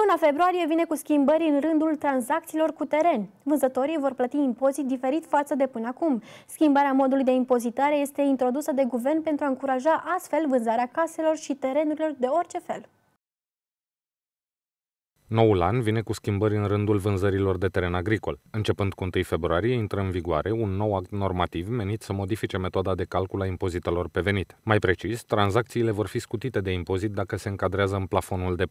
Luna februarie vine cu schimbări în rândul tranzacțiilor cu teren. Vânzătorii vor plăti impozit diferit față de până acum. Schimbarea modului de impozitare este introdusă de guvern pentru a încuraja astfel vânzarea caselor și terenurilor de orice fel. Noul an vine cu schimbări în rândul vânzărilor de teren agricol. Începând cu 1 februarie, intră în vigoare un nou act normativ menit să modifice metoda de calcul a impozitelor pe venit. Mai precis, tranzacțiile vor fi scutite de impozit dacă se încadrează în plafonul de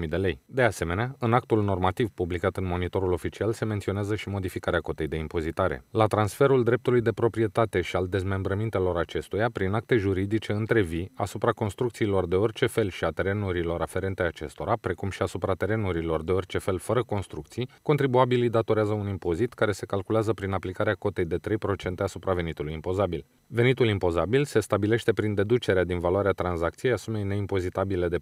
450.000 de lei. De asemenea, în actul normativ publicat în monitorul oficial se menționează și modificarea cotei de impozitare. La transferul dreptului de proprietate și al dezmembrămintelor acestuia prin acte juridice între vii asupra construcțiilor de orice fel și a terenurilor aferente acestora, precum și a asupra terenurilor de orice fel fără construcții, contribuabilii datorează un impozit care se calculează prin aplicarea cotei de 3% asupra venitului impozabil. Venitul impozabil se stabilește prin deducerea din valoarea tranzacției a sumei neimpozitabile de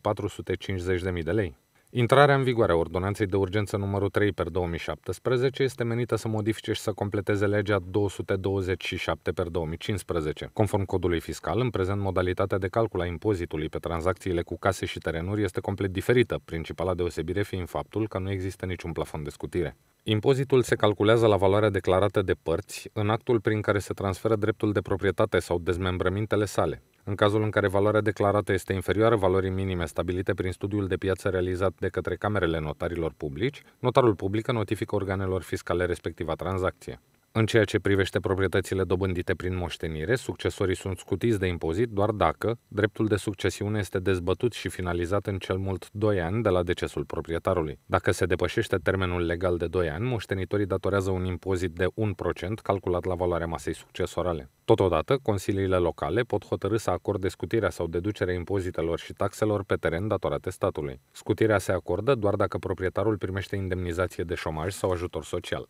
450.000 de lei. Intrarea în vigoare a ordonanței de urgență numărul 3 per 2017 este menită să modifice și să completeze legea 227 per 2015. Conform codului fiscal, în prezent modalitatea de calcul a impozitului pe tranzacțiile cu case și terenuri este complet diferită, principala deosebire fiind faptul că nu există niciun plafon de scutire. Impozitul se calculează la valoarea declarată de părți în actul prin care se transferă dreptul de proprietate sau dezmembrămintele sale. În cazul în care valoarea declarată este inferioară valorii minime stabilite prin studiul de piață realizat de către camerele notarilor publici, notarul public notifică organelor fiscale respectiva tranzacție. În ceea ce privește proprietățile dobândite prin moștenire, succesorii sunt scutiți de impozit doar dacă dreptul de succesiune este dezbătut și finalizat în cel mult 2 ani de la decesul proprietarului. Dacă se depășește termenul legal de 2 ani, moștenitorii datorează un impozit de 1% calculat la valoarea masei succesorale. Totodată, consiliile locale pot hotărâ să acorde scutirea sau deducerea impozitelor și taxelor pe teren datorate statului. Scutirea se acordă doar dacă proprietarul primește indemnizație de șomaj sau ajutor social.